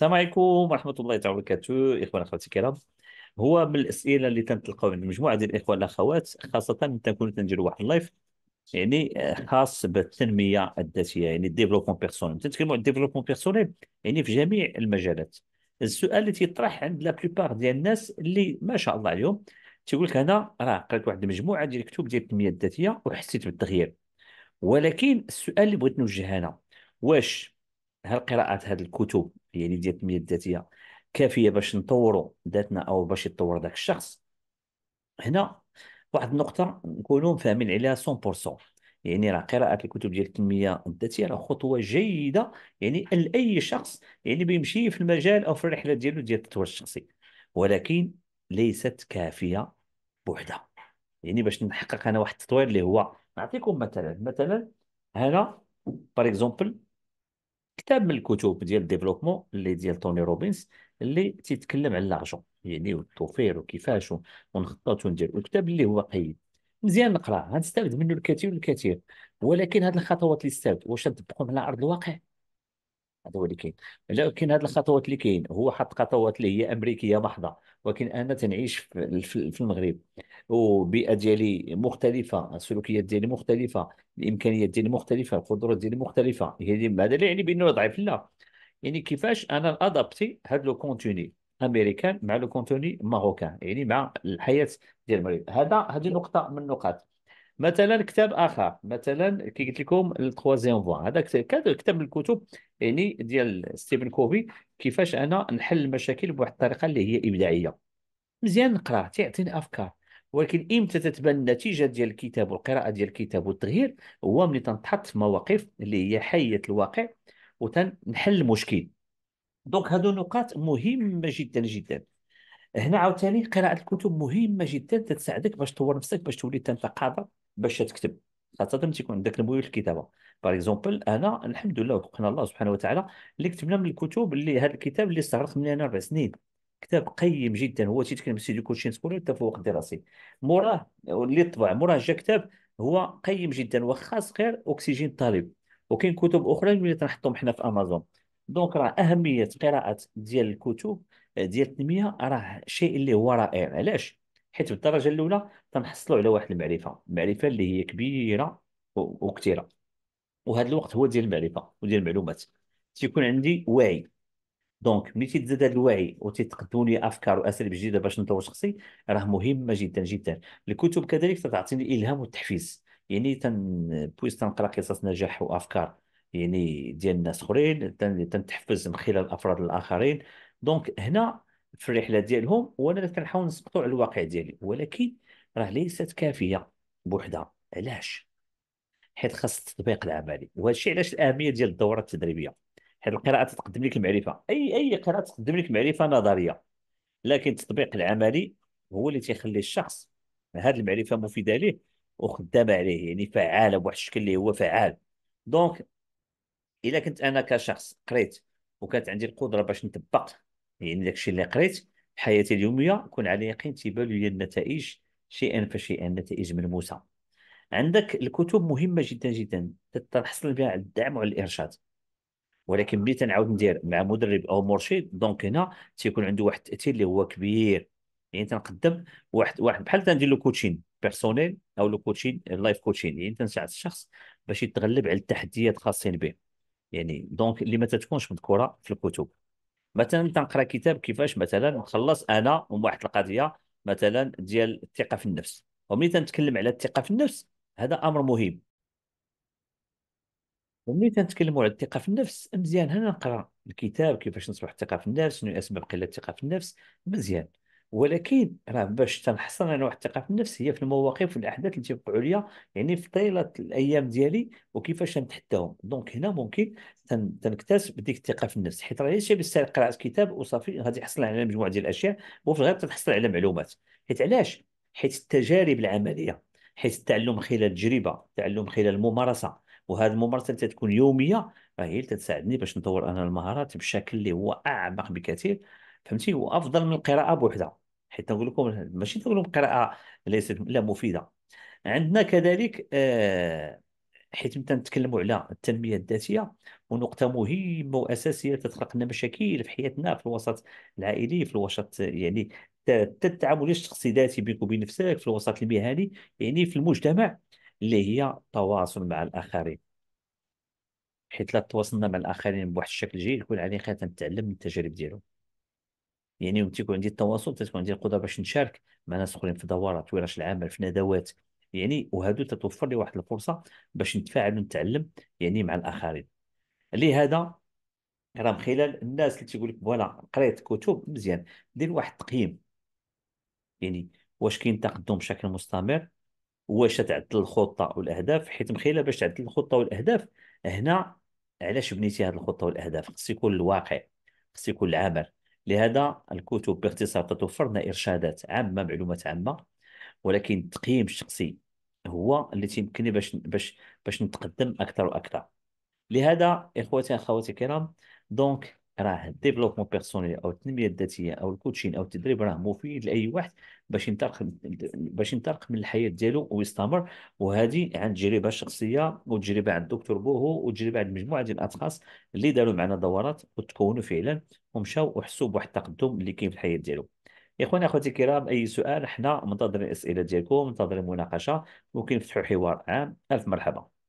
السلام عليكم ورحمه الله تعالى وبركاته اخوان اخواتي الكرام هو من الاسئله اللي تنتلقاو من مجموعه ديال الاخوه والاخوات خاصه تنكون كنا واحد اللايف يعني خاص بالتنميه الذاتيه يعني الديفلوبمون بيرسونيل تنتكلموا على الديفلوبمون بيرسونيل يعني في جميع المجالات السؤال اللي تيطرح عند لا بلوبار ديال الناس اللي ما شاء الله عليهم تيقول لك انا راه قريت واحد المجموعه ديال الكتب ديال التنميه الذاتيه وحسيت بالتغيير ولكن السؤال اللي بغيت نوجه هنا واش هل قراءه هذه الكتب يعني ديال التنميه الذاتيه كافيه باش نطوروا ذاتنا او باش يتطور ذاك الشخص هنا واحد النقطه نكونوا فاهمين عليها 100% يعني راه قراءة الكتب ديال التنمية الذاتية راه خطوة جيدة يعني لأي شخص يعني بيمشي في المجال أو في الرحلة ديالو ديال التطوير الشخصي ولكن ليست كافية بوحدها يعني باش نحقق أنا واحد التطوير اللي هو نعطيكم مثلا مثلا هنا باغ اكزومبل كتاب من الكتب ديال الديفلوبمون اللي ديال توني روبينز اللي تيتكلم على لاجون يعني والتوفير وكيفاش ونخطط وندير الكتاب اللي هو قيد مزيان نقراه غنستافد منه الكثير الكثير ولكن هذه الخطوات اللي استافد واش تطبقهم على ارض الواقع هذا هو اللي كاين لكن هذه الخطوات اللي كاين هو حط خطوات اللي هي امريكيه محضه ولكن انا تنعيش في المغرب وبيئه ديالي مختلفه السلوكيات ديالي مختلفه الامكانيات ديالي مختلفه القدرات ديالي مختلفه هذا لا يعني بانه ضعيف لا يعني كيفاش انا ادابتي هذا لو كونتوني امريكان مع لو كونتوني ماروكان يعني مع الحياه ديال المغرب هذا هذه نقطه من النقاط مثلا كتاب اخر مثلا كي قلت لكم التخوازيام فوا هذا كتاب من الكتب يعني ديال ستيفن كوفي كيفاش انا نحل المشاكل بواحد الطريقه اللي هي ابداعيه مزيان نقرا تيعطيني افكار ولكن امتى تتبان النتيجه ديال الكتاب والقراءه ديال الكتاب والتغيير هو ملي تنتحط في مواقف اللي هي حيه الواقع وتنحل المشكل دونك هادو نقاط مهمه جدا جدا هنا عاوتاني قراءه الكتب مهمه جدا تساعدك باش تطور نفسك باش تولي تنتقاضى باش تكتب خاصه تيكون نبوي في الكتابه باغ اكزومبل انا الحمد لله وفقنا الله سبحانه وتعالى اللي كتبنا من الكتب اللي هذا الكتاب اللي استغرق مني انا اربع سنين كتاب قيم جدا هو تيتكلم في سيدي كوتشين سكول التفوق الدراسي موراه اللي طبع موراه جا كتاب هو قيم جدا وخاص غير اكسجين الطالب وكاين كتب اخرى اللي تنحطهم حنا في امازون دونك راه اهميه قراءه ديال الكتب ديال التنميه راه شيء اللي هو رائع علاش حيت بالدرجه الاولى تنحصلوا على واحد المعرفه المعرفه اللي هي كبيره وكثيره وهذا الوقت هو ديال المعرفه وديال المعلومات تيكون عندي وعي دونك ملي تيتزاد هذا الوعي وتيتقدموا لي افكار واساليب جديده باش نطور شخصي راه مهمه جدا جدا الكتب كذلك تتعطيني الالهام والتحفيز يعني تن بويس تنقرا قصص نجاح وافكار يعني ديال الناس اخرين تنتحفز من خلال الافراد الاخرين دونك هنا في الرحله ديالهم وانا كنحاول نسقطو على الواقع ديالي ولكن راه ليست كافيه بوحدها علاش حيت خاص التطبيق العملي وهذا الشيء علاش الاهميه ديال الدوره التدريبيه حيت القراءه تقدم لك المعرفه اي اي قراءه تقدم لك معرفه نظريه لكن التطبيق العملي هو اللي تيخلي الشخص هذه المعرفه مفيده ليه وخدامه عليه يعني فعاله بواحد الشكل اللي هو فعال دونك الا كنت انا كشخص قريت وكانت عندي القدره باش نطبق يعني داكشي اللي قريت حياتي اليوميه كون على يقين تيبان لي النتائج شيئا فشيئا نتائج ملموسه عندك الكتب مهمه جدا جدا تحصل بها على الدعم وعلى الارشاد ولكن ملي تنعاود ندير مع مدرب او مرشد دونك هنا تيكون عنده واحد التاثير اللي هو كبير يعني تنقدم واحد واحد بحال تندير له كوتشين بيرسونيل او لو كوتشين لايف كوتشين يعني تنساعد الشخص باش يتغلب على التحديات خاصين به يعني دونك اللي ما تتكونش مذكوره في الكتب مثلا تنقرا كتاب كيفاش مثلا نخلص انا من واحد القضيه مثلا ديال الثقه في النفس وملي تنتكلم على الثقه في النفس هذا امر مهم وملي تنتكلموا على الثقه في النفس مزيان هنا نقرا الكتاب كيفاش نصبح الثقه في النفس شنو اسباب قله الثقه في النفس مزيان ولكن راه باش تنحصل انا واحد الثقه في النفس هي في المواقف والاحداث اللي تيوقعوا ليا يعني في طيله الايام ديالي وكيفاش نتحداهم دونك هنا ممكن تنكتسب ديك الثقه في النفس حيت راه ماشي بالسهل قراءه كتاب وصافي غادي تحصل على مجموعه ديال الاشياء وفي الغالب تحصل على معلومات حيت علاش حيت التجارب العمليه حيت التعلم خلال التجربه التعلم خلال الممارسه وهذه الممارسه اللي تكون يوميه راه هي اللي تساعدني باش نطور انا المهارات بشكل اللي هو اعمق بكثير فهمتي وافضل من القراءه بوحدها حيت نقول لكم ماشي نقول لهم قراءه ليست لا مفيده عندنا كذلك آه، حيت مثلا نتكلموا على التنميه الذاتيه ونقطه مهمه واساسيه تطرق لنا مشاكل في حياتنا في الوسط العائلي في الوسط يعني حتى التعامل الشخصي ذاتي بينك وبين نفسك في الوسط المهني يعني في المجتمع اللي هي التواصل مع الاخرين حيت لا تواصلنا مع الاخرين بواحد الشكل جيد يكون علينا خاتم نتعلم من التجارب ديالهم يعني تيكون عندي التواصل تتكون عندي القدره باش نشارك مع ناس اخرين في دورات ورش العمل في ندوات يعني وهادو تتوفر لي واحد الفرصه باش نتفاعل ونتعلم يعني مع الاخرين لهذا راه من خلال الناس اللي تيقول لك فوالا قريت كتب مزيان دير واحد التقييم يعني واش كاين تقدم بشكل مستمر واش تعدل الخطه والاهداف حيت من خلال باش تعدل الخطه والاهداف هنا علاش بنيتي هذه الخطه والاهداف خص يكون الواقع خص يكون العمل لهذا الكتب باختصار تتوفر لنا إرشادات عامة معلومات عامة ولكن التقييم الشخصي هو اللي تيمكنني باش باش باش نتقدم أكثر وأكثر لهذا إخوتي أخواتي الكرام دونك راه الديفلوبمون بيرسونيل او التنميه الذاتيه او الكوتشين او التدريب راه مفيد لاي واحد باش ينطلق باش ينطلق من الحياه ديالو ويستمر وهذه عن تجربه شخصيه وتجربه عند الدكتور بوهو وتجربه عند مجموعه ديال الاشخاص اللي داروا معنا دورات وتكونوا فعلا ومشاو وحسوا بواحد التقدم اللي كاين في الحياه ديالو اخواني اخواتي الكرام اي سؤال حنا منتظرين الاسئله ديالكم منتظرين المناقشه ممكن نفتحوا حوار عام الف مرحبا